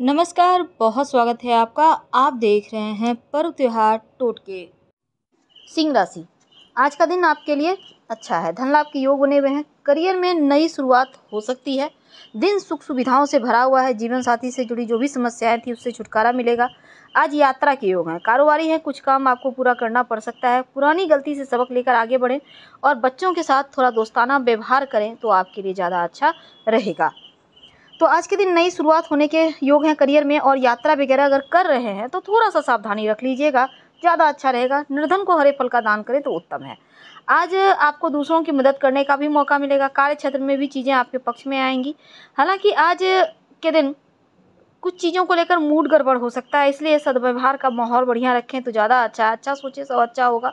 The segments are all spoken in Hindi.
नमस्कार बहुत स्वागत है आपका आप देख रहे हैं पर्व त्यौहार टोटके सिंह राशि आज का दिन आपके लिए अच्छा है धन लाभ के योग बने हुए हैं करियर में नई शुरुआत हो सकती है दिन सुख सुविधाओं से भरा हुआ है जीवन साथी से जुड़ी जो भी समस्याएं थी उससे छुटकारा मिलेगा आज यात्रा के योग हैं कारोबारी हैं कुछ काम आपको पूरा करना पड़ सकता है पुरानी गलती से सबक लेकर आगे बढ़ें और बच्चों के साथ थोड़ा दोस्ताना व्यवहार करें तो आपके लिए ज़्यादा अच्छा रहेगा तो आज के दिन नई शुरुआत होने के योग हैं करियर में और यात्रा वगैरह अगर कर रहे हैं तो थोड़ा सा सावधानी रख लीजिएगा ज़्यादा अच्छा रहेगा निर्धन को हरे फल का दान करें तो उत्तम है आज आपको दूसरों की मदद करने का भी मौका मिलेगा कार्य क्षेत्र में भी चीज़ें आपके पक्ष में आएंगी हालांकि आज के दिन कुछ चीज़ों को लेकर मूड गड़बड़ हो सकता है इसलिए सदव्यवहार का माहौल बढ़िया रखें तो ज़्यादा अच्छा अच्छा सोचें सब अच्छा होगा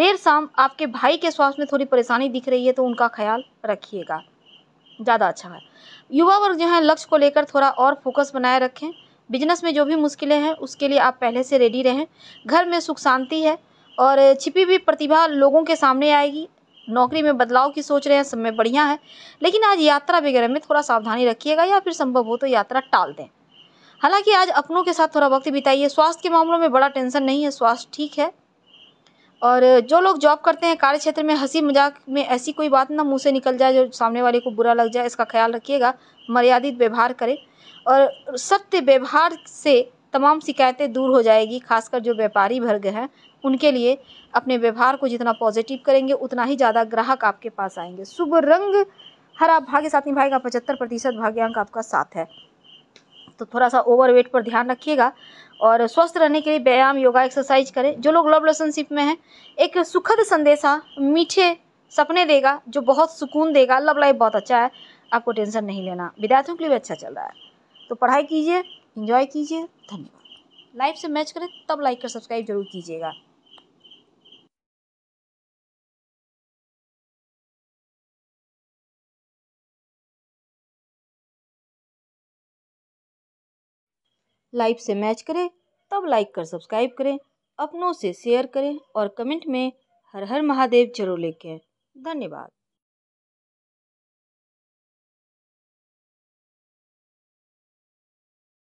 देर शाम आपके भाई के स्वास्थ्य में थोड़ी परेशानी दिख रही है तो उनका ख्याल रखिएगा ज़्यादा अच्छा है युवा वर्ग जो है लक्ष्य को लेकर थोड़ा और फोकस बनाए रखें बिजनेस में जो भी मुश्किलें हैं उसके लिए आप पहले से रेडी रहें घर में सुख शांति है और छिपी हुई प्रतिभा लोगों के सामने आएगी नौकरी में बदलाव की सोच रहे हैं सब में बढ़िया है लेकिन आज यात्रा वगैरह में थोड़ा सावधानी रखिएगा या फिर संभव हो तो यात्रा टाल दें हालांकि आज अपनों के साथ थोड़ा वक्त बिताइए स्वास्थ्य के मामलों में बड़ा टेंशन नहीं है स्वास्थ्य ठीक है और जो लोग जॉब करते हैं कार्य क्षेत्र में हंसी मजाक में ऐसी कोई बात ना मुंह से निकल जाए जो सामने वाले को बुरा लग जाए इसका ख्याल रखिएगा मर्यादित व्यवहार करें और सत्य व्यवहार से तमाम शिकायतें दूर हो जाएगी खासकर जो व्यापारी वर्ग हैं उनके लिए अपने व्यवहार को जितना पॉजिटिव करेंगे उतना ही ज़्यादा ग्राहक आपके पास आएंगे शुभ रंग हर आप भाग्य साथ निभाएगा पचहत्तर प्रतिशत भाग्यांक आपका साथ है तो थोड़ा सा ओवरवेट पर ध्यान रखिएगा और स्वस्थ रहने के लिए व्यायाम योगा एक्सरसाइज करें जो लोग लव रिलेशनशिप में हैं एक सुखद संदेशा मीठे सपने देगा जो बहुत सुकून देगा लव लाइफ बहुत अच्छा है आपको टेंशन नहीं लेना विद्यार्थियों के लिए भी अच्छा चल रहा है तो पढ़ाई कीजिए इन्जॉय कीजिए धन्यवाद लाइफ से मैच करें तब लाइक और सब्सक्राइब जरूर कीजिएगा लाइफ से मैच करें तब लाइक कर सब्सक्राइब करें अपनों से शेयर करें और कमेंट में हर हर महादेव जरूर लिखें धन्यवाद